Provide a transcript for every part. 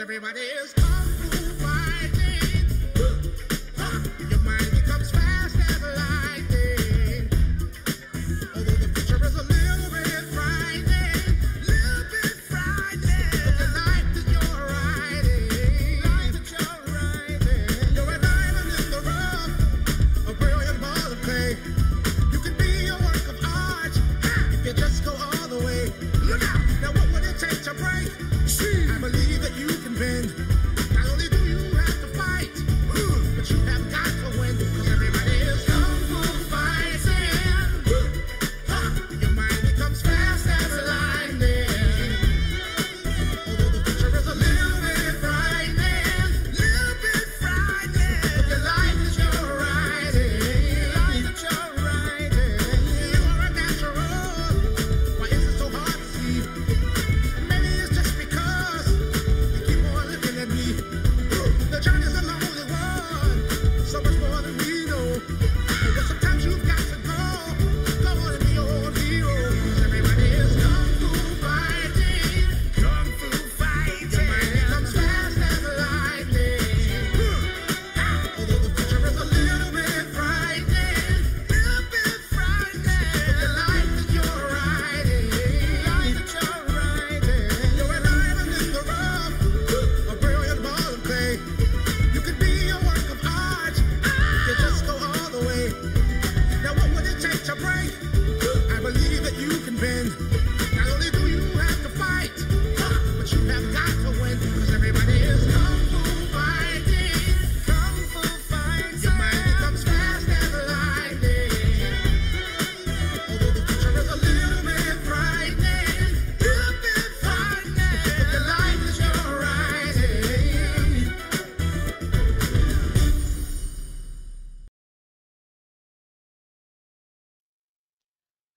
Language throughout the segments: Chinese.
Everybody is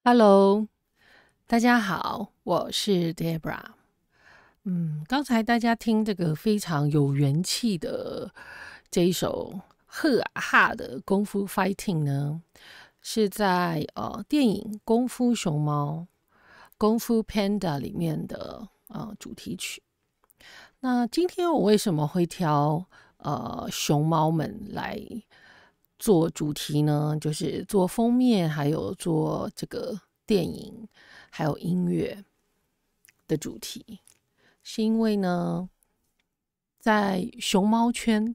Hello，大家好，我是 Debra。嗯，刚才大家听这个非常有元气的这一首赫哈的功夫 fighting 呢，是在呃电影《功夫熊猫》《功夫 Panda》里面的呃主题曲。那今天我为什么会挑呃熊猫们来？做主题呢，就是做封面，还有做这个电影，还有音乐的主题，是因为呢，在熊猫圈，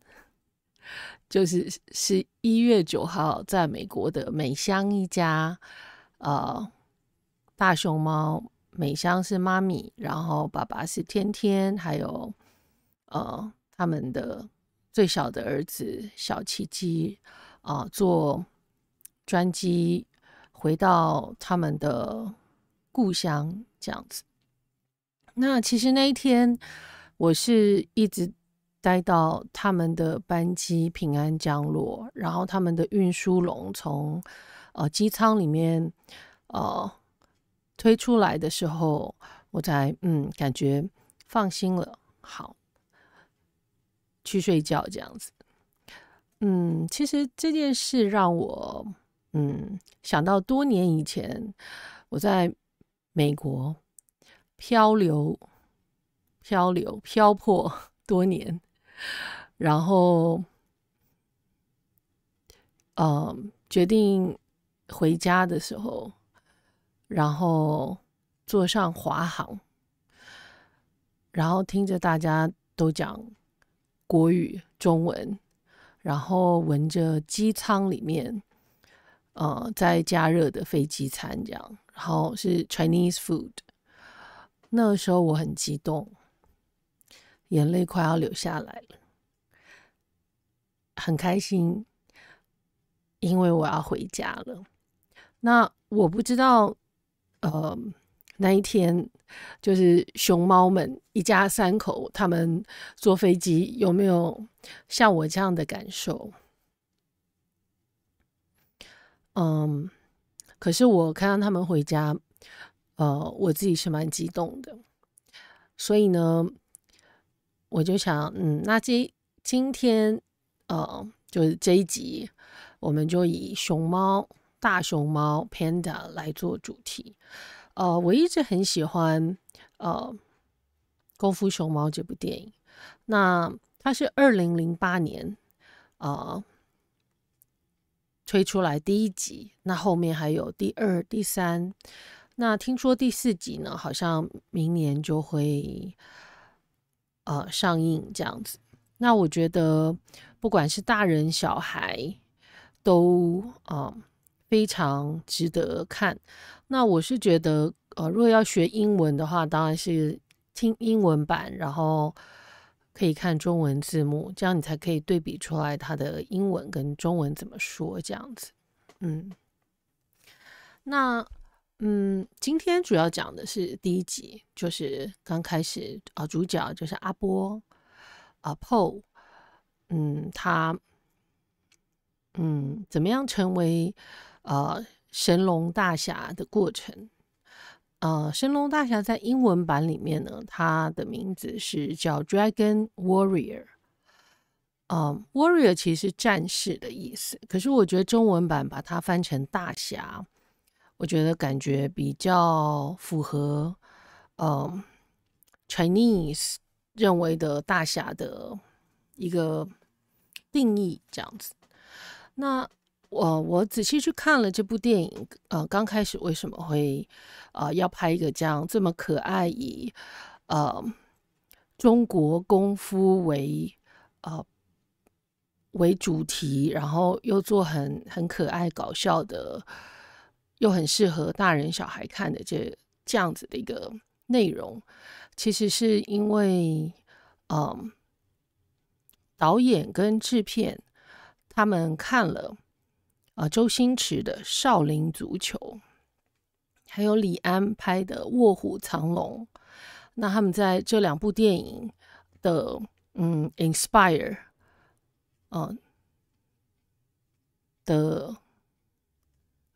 就是是一月九号，在美国的美香一家，呃，大熊猫美香是妈咪，然后爸爸是天天，还有呃他们的最小的儿子小奇迹。啊，坐专机回到他们的故乡，这样子。那其实那一天，我是一直待到他们的班机平安降落，然后他们的运输笼从呃机舱里面呃推出来的时候，我才嗯感觉放心了，好去睡觉这样子。嗯，其实这件事让我嗯想到多年以前我在美国漂流、漂流、漂泊多年，然后嗯决定回家的时候，然后坐上华航，然后听着大家都讲国语、中文。然后闻着机舱里面，呃，在加热的飞机餐这样，然后是 Chinese food。那时候我很激动，眼泪快要流下来了，很开心，因为我要回家了。那我不知道，呃，那一天。就是熊猫们一家三口，他们坐飞机有没有像我这样的感受？嗯，可是我看到他们回家，呃，我自己是蛮激动的。所以呢，我就想，嗯，那今今天，呃，就是这一集，我们就以熊猫、大熊猫 （panda） 来做主题。呃，我一直很喜欢呃《功夫熊猫》这部电影。那它是二零零八年啊推出来第一集，那后面还有第二、第三。那听说第四集呢，好像明年就会呃上映这样子。那我觉得不管是大人小孩都啊。非常值得看。那我是觉得，呃，如果要学英文的话，当然是听英文版，然后可以看中文字幕，这样你才可以对比出来它的英文跟中文怎么说这样子。嗯，那嗯，今天主要讲的是第一集，就是刚开始，呃，主角就是阿波，阿波，嗯，他，嗯，怎么样成为？呃，神龙大侠的过程。呃，神龙大侠在英文版里面呢，它的名字是叫 Dragon Warrior。嗯，Warrior 其实战士的意思，可是我觉得中文版把它翻成大侠，我觉得感觉比较符合嗯 Chinese 认为的大侠的一个定义这样子。那。我我仔细去看了这部电影。呃，刚开始为什么会呃要拍一个这样这么可爱以呃中国功夫为呃为主题，然后又做很很可爱搞笑的，又很适合大人小孩看的这这样子的一个内容，其实是因为嗯导演跟制片他们看了。啊，周星驰的《少林足球》，还有李安拍的《卧虎藏龙》。那他们在这两部电影的嗯，inspire，嗯的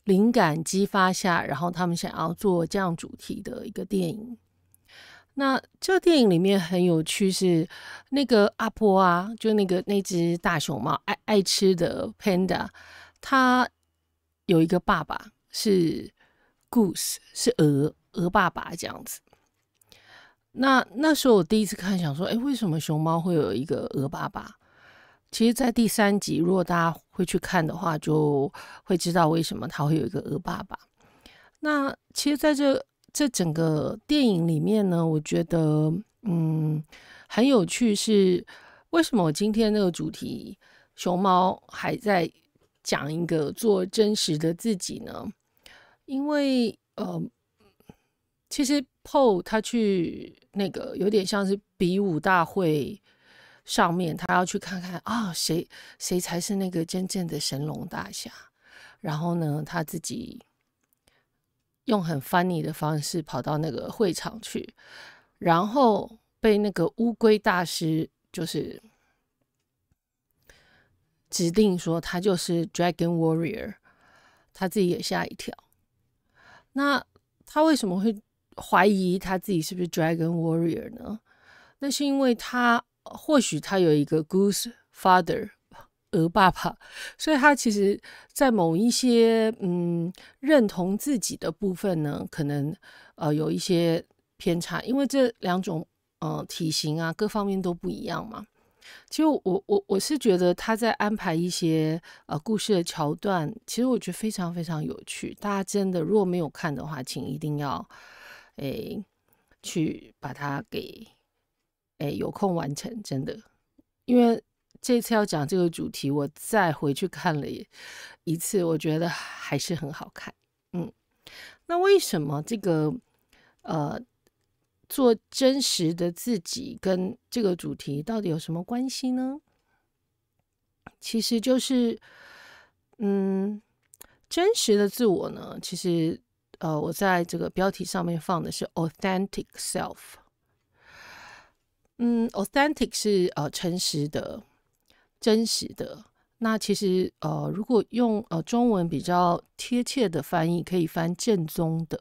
灵感激发下，然后他们想要做这样主题的一个电影。那这个电影里面很有趣，是那个阿婆啊，就那个那只大熊猫爱爱吃的 panda。他有一个爸爸是 goose，是鹅鹅爸爸这样子。那那时候我第一次看，想说，哎，为什么熊猫会有一个鹅爸爸？其实，在第三集，如果大家会去看的话，就会知道为什么他会有一个鹅爸爸。那其实，在这这整个电影里面呢，我觉得，嗯，很有趣是为什么我今天那个主题熊猫还在。讲一个做真实的自己呢，因为呃，其实 p o 他去那个有点像是比武大会上面，他要去看看啊，谁谁才是那个真正的神龙大侠。然后呢，他自己用很 funny 的方式跑到那个会场去，然后被那个乌龟大师就是。指定说他就是 Dragon Warrior，他自己也吓一跳。那他为什么会怀疑他自己是不是 Dragon Warrior 呢？那是因为他或许他有一个 Goose Father 鹅爸爸，所以他其实在某一些嗯认同自己的部分呢，可能呃有一些偏差，因为这两种嗯体型啊各方面都不一样嘛。其实我我我是觉得他在安排一些呃故事的桥段，其实我觉得非常非常有趣。大家真的如果没有看的话，请一定要诶去把它给诶有空完成，真的。因为这次要讲这个主题，我再回去看了一次，我觉得还是很好看。嗯，那为什么这个呃？做真实的自己跟这个主题到底有什么关系呢？其实就是，嗯，真实的自我呢，其实呃，我在这个标题上面放的是 authentic self。嗯，authentic 是呃诚实的、真实的。那其实呃，如果用呃中文比较贴切的翻译，可以翻“正宗的”。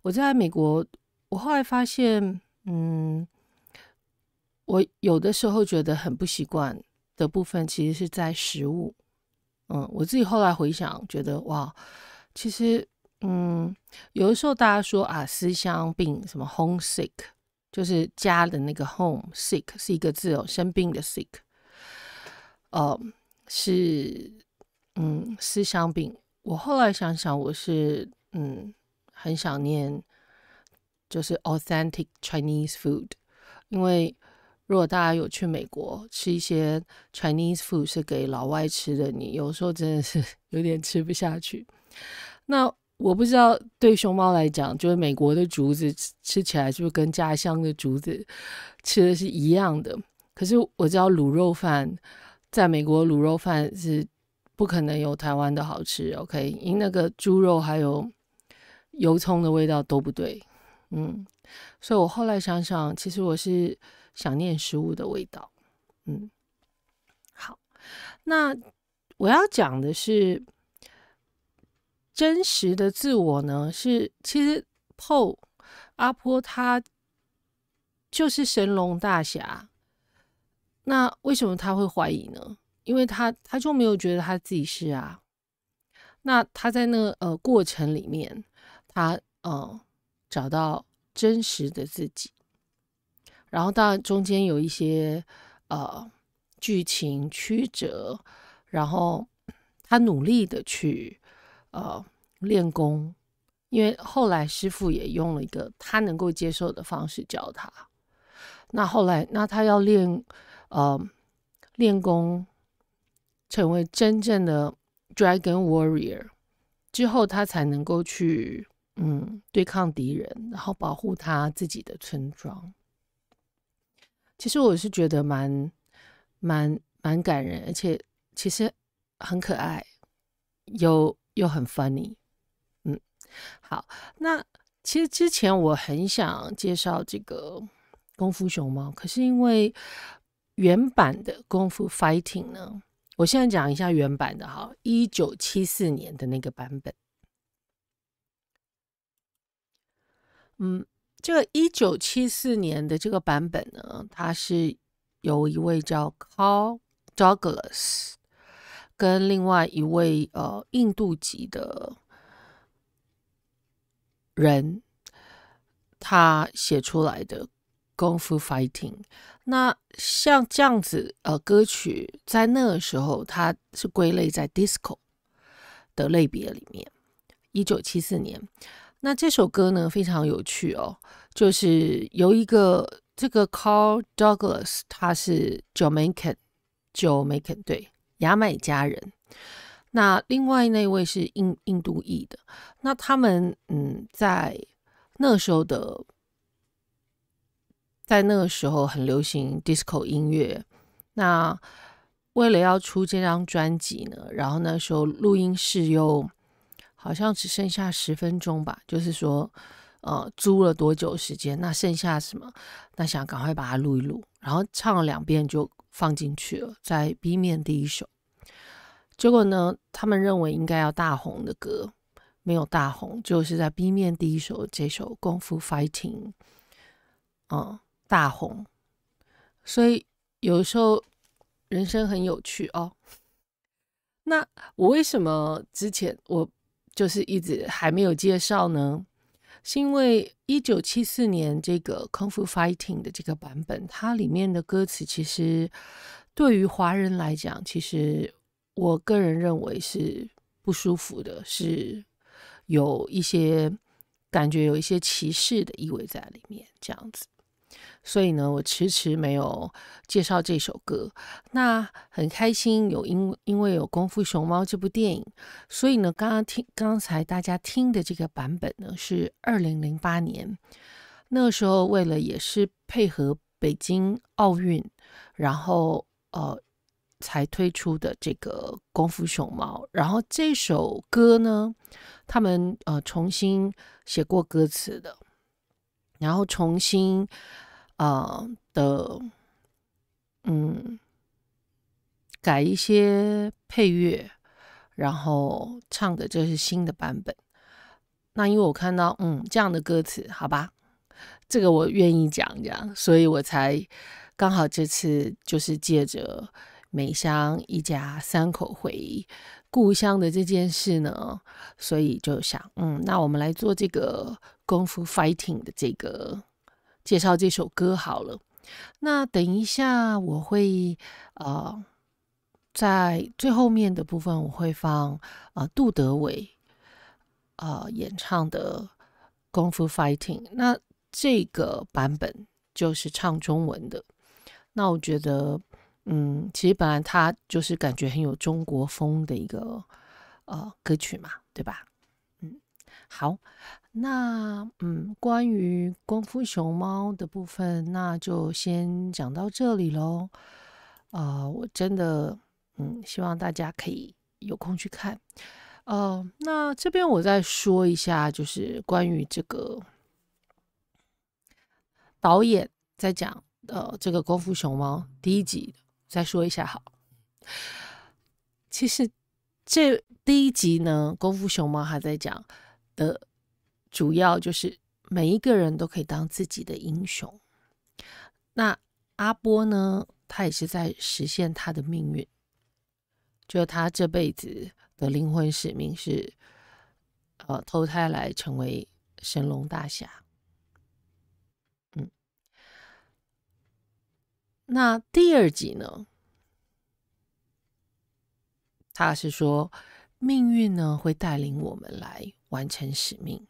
我在美国。我后来发现，嗯，我有的时候觉得很不习惯的部分，其实是在食物，嗯，我自己后来回想，觉得哇，其实，嗯，有的时候大家说啊，思乡病，什么 home sick，就是家的那个 home sick 是一个字哦，生病的 sick，呃，是，嗯，思乡病。我后来想想，我是，嗯，很想念。就是 authentic Chinese food，因为如果大家有去美国吃一些 Chinese food 是给老外吃的，你有时候真的是 有点吃不下去。那我不知道对熊猫来讲，就是美国的竹子吃起来是不是跟家乡的竹子吃的是一样的？可是我知道卤肉饭在美国卤肉饭是不可能有台湾的好吃，OK，因那个猪肉还有油葱的味道都不对。嗯，所以，我后来想想，其实我是想念食物的味道。嗯，好，那我要讲的是真实的自我呢？是其实 PO 阿泼他就是神龙大侠，那为什么他会怀疑呢？因为他他就没有觉得他自己是啊，那他在那呃过程里面，他嗯。找到真实的自己，然后当然中间有一些呃剧情曲折，然后他努力的去呃练功，因为后来师傅也用了一个他能够接受的方式教他。那后来，那他要练呃练功，成为真正的 Dragon Warrior 之后，他才能够去。嗯，对抗敌人，然后保护他自己的村庄。其实我是觉得蛮、蛮、蛮感人，而且其实很可爱，又又很 funny。嗯，好，那其实之前我很想介绍这个《功夫熊猫》，可是因为原版的《功夫 Fighting》呢，我现在讲一下原版的哈，一九七四年的那个版本。嗯，这个一九七四年的这个版本呢，它是由一位叫 Carl Douglas，跟另外一位呃印度籍的人，他写出来的《功夫 fighting》。那像这样子呃歌曲，在那个时候它是归类在 disco 的类别里面。一九七四年。那这首歌呢非常有趣哦，就是由一个这个 Carl Douglas 他是 Jamaican，Jamaican 对，牙买加人。那另外那位是印印度裔的。那他们嗯在那时候的，在那个时候很流行 disco 音乐。那为了要出这张专辑呢，然后那时候录音室又。好像只剩下十分钟吧，就是说，呃，租了多久时间？那剩下什么？那想赶快把它录一录，然后唱了两遍就放进去了，在 B 面第一首。结果呢，他们认为应该要大红的歌，没有大红，就是在 B 面第一首这首《功夫 fighting》嗯，大红。所以有时候人生很有趣哦。那我为什么之前我？就是一直还没有介绍呢，是因为一九七四年这个《功夫 fighting》的这个版本，它里面的歌词其实对于华人来讲，其实我个人认为是不舒服的，是有一些感觉，有一些歧视的意味在里面，这样子。所以呢，我迟迟没有介绍这首歌。那很开心，有因因为有《功夫熊猫》这部电影，所以呢，刚刚听刚才大家听的这个版本呢，是二零零八年那个时候，为了也是配合北京奥运，然后呃才推出的这个《功夫熊猫》。然后这首歌呢，他们呃重新写过歌词的。然后重新，啊的，嗯，改一些配乐，然后唱的这是新的版本。那因为我看到，嗯，这样的歌词，好吧，这个我愿意讲这样，所以我才刚好这次就是借着美香一家三口回故乡的这件事呢，所以就想，嗯，那我们来做这个。功夫 fighting 的这个介绍这首歌好了，那等一下我会啊，在最后面的部分我会放啊杜德伟啊演唱的功夫 fighting，那这个版本就是唱中文的。那我觉得，嗯，其实本来它就是感觉很有中国风的一个呃歌曲嘛，对吧？嗯，好。那嗯，关于《功夫熊猫》的部分，那就先讲到这里喽。啊，我真的嗯，希望大家可以有空去看。呃，那这边我再说一下，就是关于这个导演在讲的这个《功夫熊猫》第一集，再说一下。好，其实这第一集呢，《功夫熊猫》还在讲的。主要就是每一个人都可以当自己的英雄。那阿波呢，他也是在实现他的命运，就他这辈子的灵魂使命是，呃，投胎来成为神龙大侠。嗯，那第二集呢，他是说命运呢会带领我们来完成使命。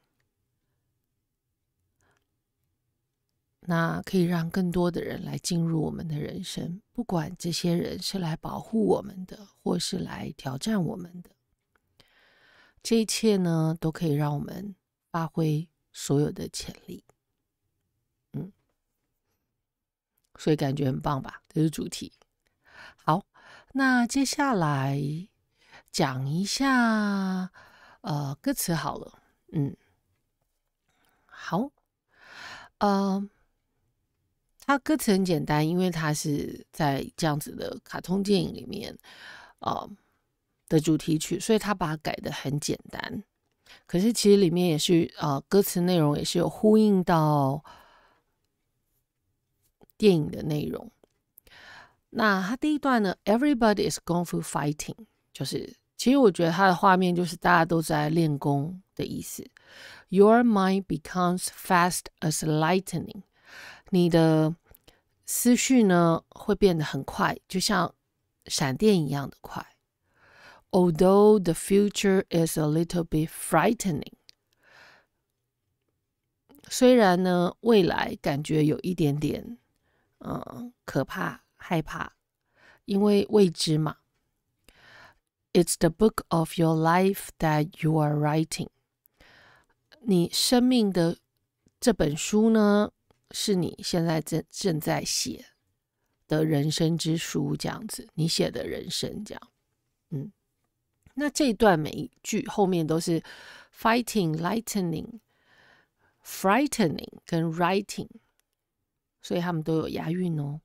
那可以让更多的人来进入我们的人生，不管这些人是来保护我们的，或是来挑战我们的，这一切呢，都可以让我们发挥所有的潜力。嗯，所以感觉很棒吧？这是主题。好，那接下来讲一下呃歌词好了。嗯，好，呃。它歌词很简单，因为它是在这样子的卡通电影里面，呃的主题曲，所以它把它改的很简单。可是其实里面也是，呃，歌词内容也是有呼应到电影的内容。那它第一段呢，Everybody is going through fighting，就是其实我觉得它的画面就是大家都在练功的意思。Your mind becomes fast as lightning。你的思绪呢会变得很快，就像闪电一样的快。Although the future is a little bit frightening，虽然呢未来感觉有一点点嗯可怕、害怕，因为未知嘛。It's the book of your life that you are writing。你生命的这本书呢，是你现在正正在写的人生之书，这样子，你写的人生这样，嗯，那这一段每一句后面都是 fighting lightning frightening 跟 writing，所以他们都有押韵哦。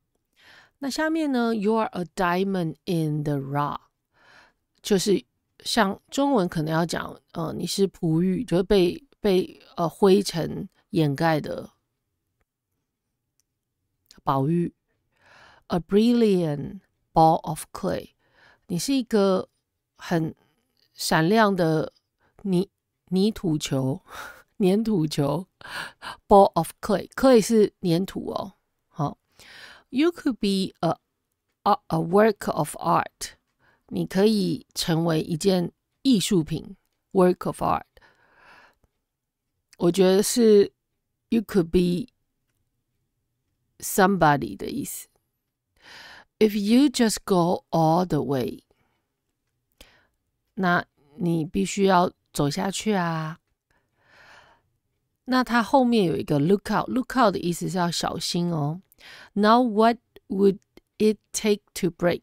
那下面呢，you are a diamond in the raw，就是像中文可能要讲，呃，你是璞玉，就是被被呃灰尘掩盖的。宝玉，a brilliant ball of clay，你是一个很闪亮的泥泥土球、粘土球，ball of clay，clay 是粘土哦。好，You could be a a a work of art，你可以成为一件艺术品，work of art。我觉得是，you could be Somebody 的意思。If you just go all the way，那你必须要走下去啊。那它后面有一个 look out，look out 的意思是要小心哦。Now what would it take to break？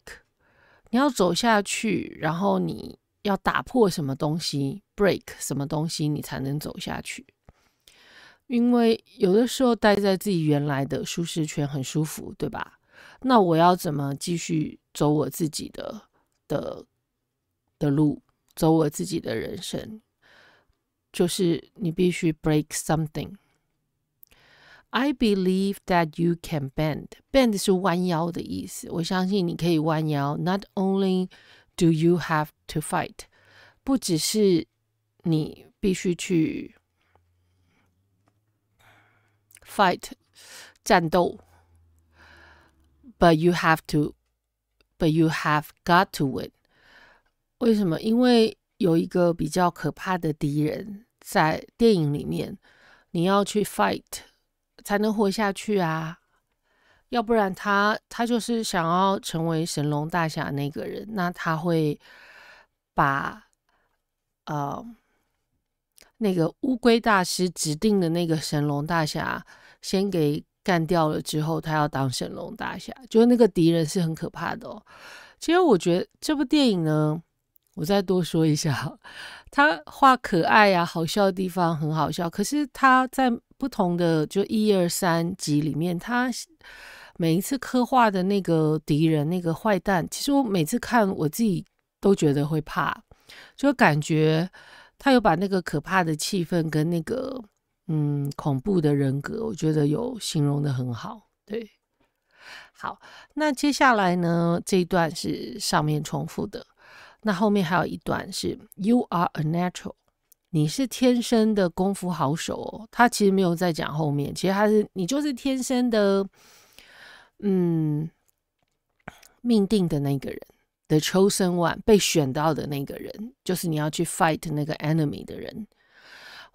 你要走下去，然后你要打破什么东西，break 什么东西，你才能走下去。因为有的时候待在自己原来的舒适圈很舒服，对吧？那我要怎么继续走我自己的的的路，走我自己的人生？就是你必须 break something。I believe that you can bend。bend 是弯腰的意思。我相信你可以弯腰。Not only do you have to fight，不只是你必须去。fight 战斗，but you have to, but you have got to win。为什么？因为有一个比较可怕的敌人在电影里面，你要去 fight 才能活下去啊！要不然他他就是想要成为神龙大侠那个人，那他会把，嗯。那个乌龟大师指定的那个神龙大侠先给干掉了之后，他要当神龙大侠，就是那个敌人是很可怕的。哦。其实我觉得这部电影呢，我再多说一下，他画可爱呀、好笑的地方很好笑，可是他在不同的就一二三集里面，他每一次刻画的那个敌人、那个坏蛋，其实我每次看我自己都觉得会怕，就感觉。他有把那个可怕的气氛跟那个嗯恐怖的人格，我觉得有形容的很好。对，好，那接下来呢这一段是上面重复的，那后面还有一段是 “You are a natural”，你是天生的功夫好手。哦。他其实没有在讲后面，其实他是你就是天生的，嗯，命定的那个人。the chosen one 被选到的那个人，就是你要去 fight 那个 enemy 的人。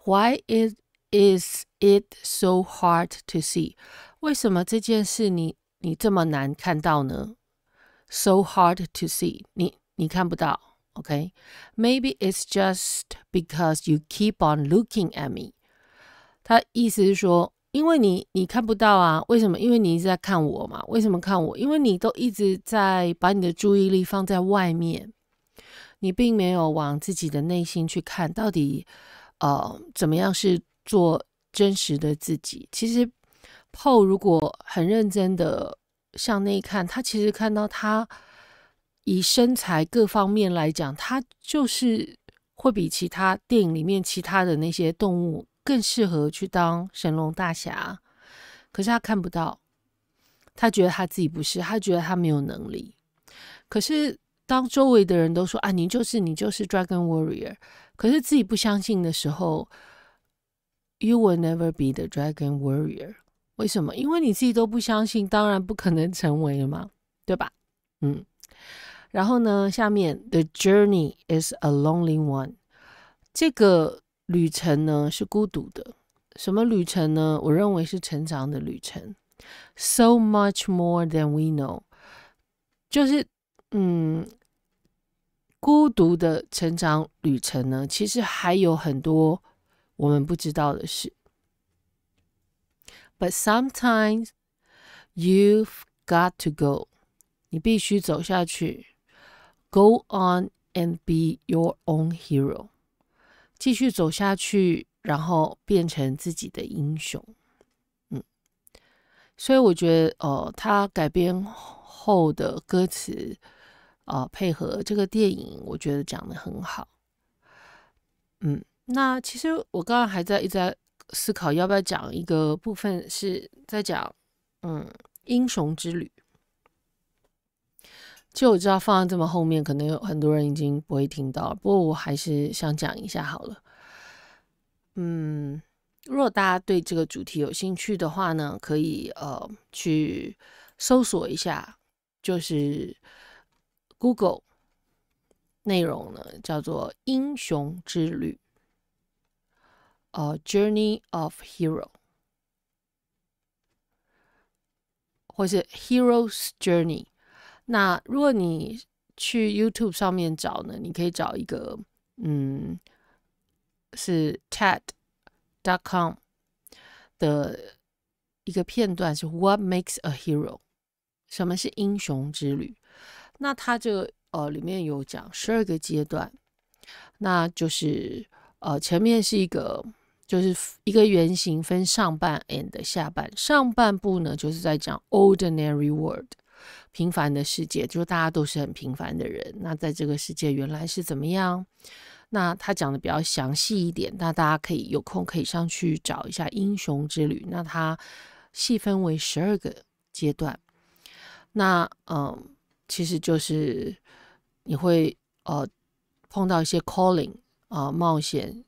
Why is is it so hard to see？为什么这件事你你这么难看到呢？So hard to see，你你看不到。OK，maybe、okay? it's just because you keep on looking at me。他意思是说，因为你你看不到啊，为什么？因为你一直在看我嘛。为什么看我？因为你都一直在把你的注意力放在外面，你并没有往自己的内心去看到底，呃，怎么样是做真实的自己。其实，p o 如果很认真的向内看，他其实看到他以身材各方面来讲，他就是会比其他电影里面其他的那些动物。更适合去当神龙大侠，可是他看不到，他觉得他自己不是，他觉得他没有能力。可是当周围的人都说啊，你就是你就是 Dragon Warrior，可是自己不相信的时候，You will never be the Dragon Warrior。为什么？因为你自己都不相信，当然不可能成为了嘛，对吧？嗯。然后呢，下面 The journey is a lonely one。这个。旅程呢是孤独的，什么旅程呢？我认为是成长的旅程。So much more than we know，就是嗯，孤独的成长旅程呢，其实还有很多我们不知道的事。But sometimes you've got to go，你必须走下去。Go on and be your own hero。继续走下去，然后变成自己的英雄，嗯，所以我觉得，哦，他改编后的歌词，啊，配合这个电影，我觉得讲的很好，嗯，那其实我刚刚还在一直在思考，要不要讲一个部分是在讲，嗯，英雄之旅。就我知道，放在这么后面，可能有很多人已经不会听到了。不过我还是想讲一下好了。嗯，如果大家对这个主题有兴趣的话呢，可以呃去搜索一下，就是 Google 内容呢叫做《英雄之旅》呃，Journey of Hero，或是 Hero's Journey。那如果你去 YouTube 上面找呢，你可以找一个嗯，是 TED.com 的一个片段，是 What Makes a Hero？什么是英雄之旅？那它这个呃里面有讲十二个阶段，那就是呃前面是一个就是一个原型分上半 a n d 下半，上半部呢就是在讲 Ordinary World。平凡的世界，就是大家都是很平凡的人。那在这个世界原来是怎么样？那他讲的比较详细一点，那大家可以有空可以上去找一下《英雄之旅》。那它细分为十二个阶段。那嗯，其实就是你会呃碰到一些 calling 啊冒险，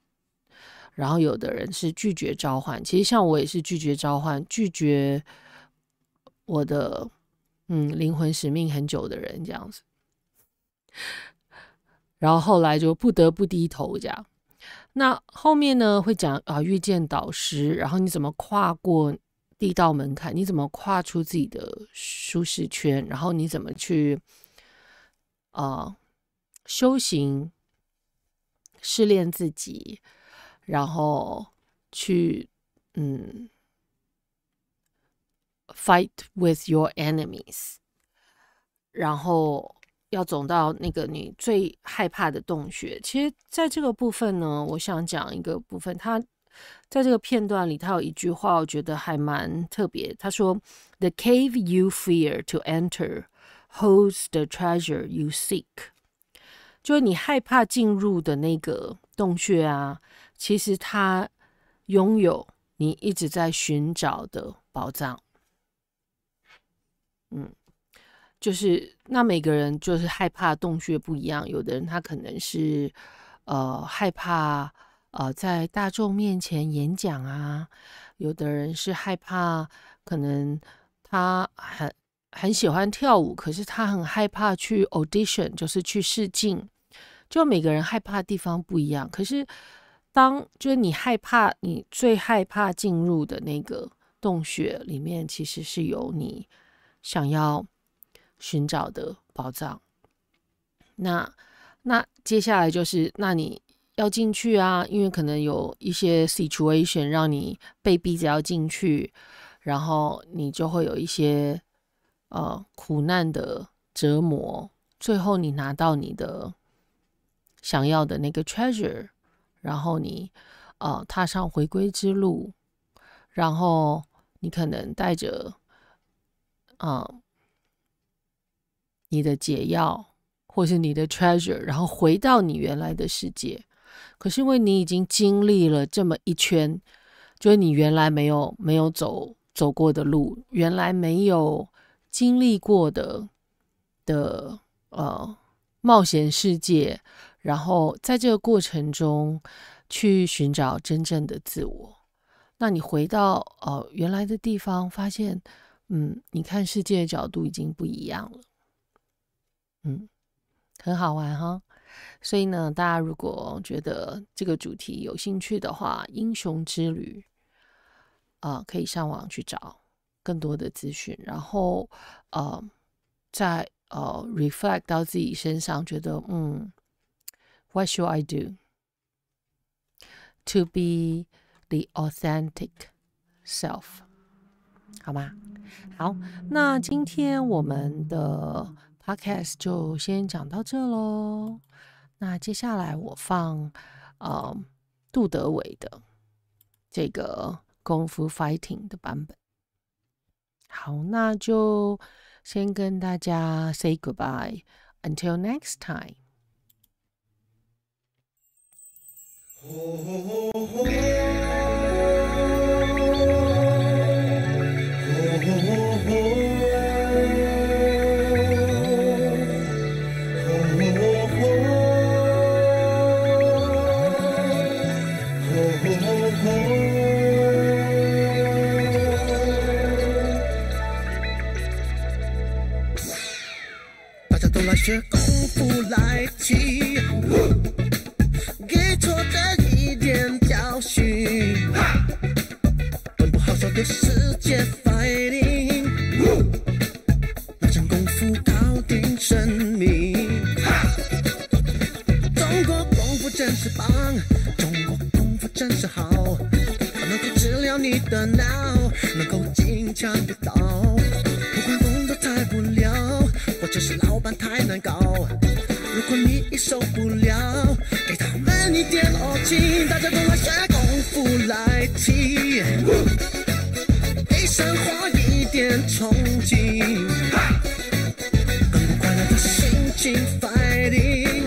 然后有的人是拒绝召唤。其实像我也是拒绝召唤，拒绝我的。嗯，灵魂使命很久的人这样子，然后后来就不得不低头这样。那后面呢会讲啊，遇见导师，然后你怎么跨过地道门槛？你怎么跨出自己的舒适圈？然后你怎么去啊修行、试炼自己，然后去嗯。Fight with your enemies，然后要走到那个你最害怕的洞穴。其实，在这个部分呢，我想讲一个部分。他在这个片段里，他有一句话，我觉得还蛮特别。他说：“The cave you fear to enter holds the treasure you seek。”就是你害怕进入的那个洞穴啊，其实它拥有你一直在寻找的宝藏。嗯，就是那每个人就是害怕洞穴不一样，有的人他可能是呃害怕呃在大众面前演讲啊，有的人是害怕，可能他很很喜欢跳舞，可是他很害怕去 audition 就是去试镜，就每个人害怕的地方不一样。可是当就是你害怕，你最害怕进入的那个洞穴里面，其实是有你。想要寻找的宝藏，那那接下来就是那你要进去啊，因为可能有一些 situation 让你被逼着要进去，然后你就会有一些呃苦难的折磨，最后你拿到你的想要的那个 treasure，然后你呃踏上回归之路，然后你可能带着。啊，你的解药，或是你的 treasure，然后回到你原来的世界。可是，因为你已经经历了这么一圈，就是你原来没有没有走走过的路，原来没有经历过的的呃冒险世界。然后，在这个过程中去寻找真正的自我。那你回到哦原来的地方，发现。嗯，你看世界的角度已经不一样了，嗯，很好玩哈。所以呢，大家如果觉得这个主题有兴趣的话，《英雄之旅》啊，可以上网去找更多的资讯，然后呃，再呃 reflect 到自己身上，觉得嗯，What should I do to be the authentic self？好吗？好，那今天我们的 podcast 就先讲到这喽。那接下来我放呃杜德伟的这个《功夫 Fighting》的版本。好，那就先跟大家 say goodbye，until next time。家都来学功夫来踢，给挫折一点教训。受不了，给他们一点傲气，大家都来学功夫来踢，给生活一点憧憬，更多快乐的心情，fighting，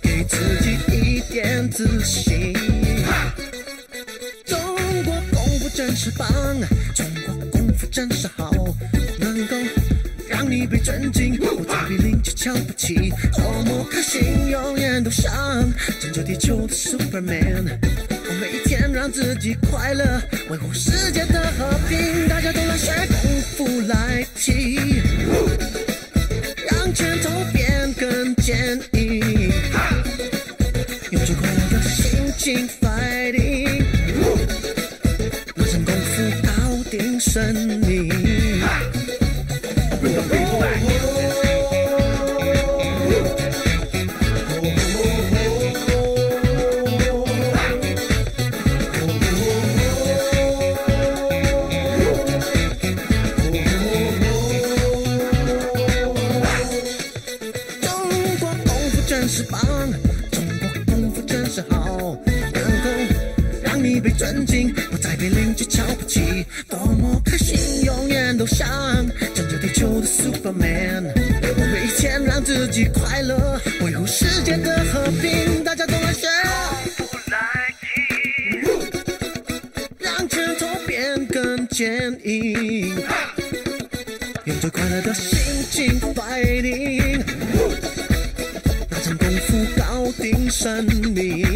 给自己一点自信。中国功夫真是棒，中国功夫真。被震惊，我自比邻却瞧不起。多么开心，永远都想拯救地球的 Superman。我每一天让自己快乐，维护世界的和平。大家都来学功夫来踢，让拳头变更坚硬。用最快的心情 Fighting，练成功夫到顶身。先让自己快乐，维护世界的和平，大家都来学让拳头变更坚硬，用最快乐的心情 fighting，那成功夫搞定胜利。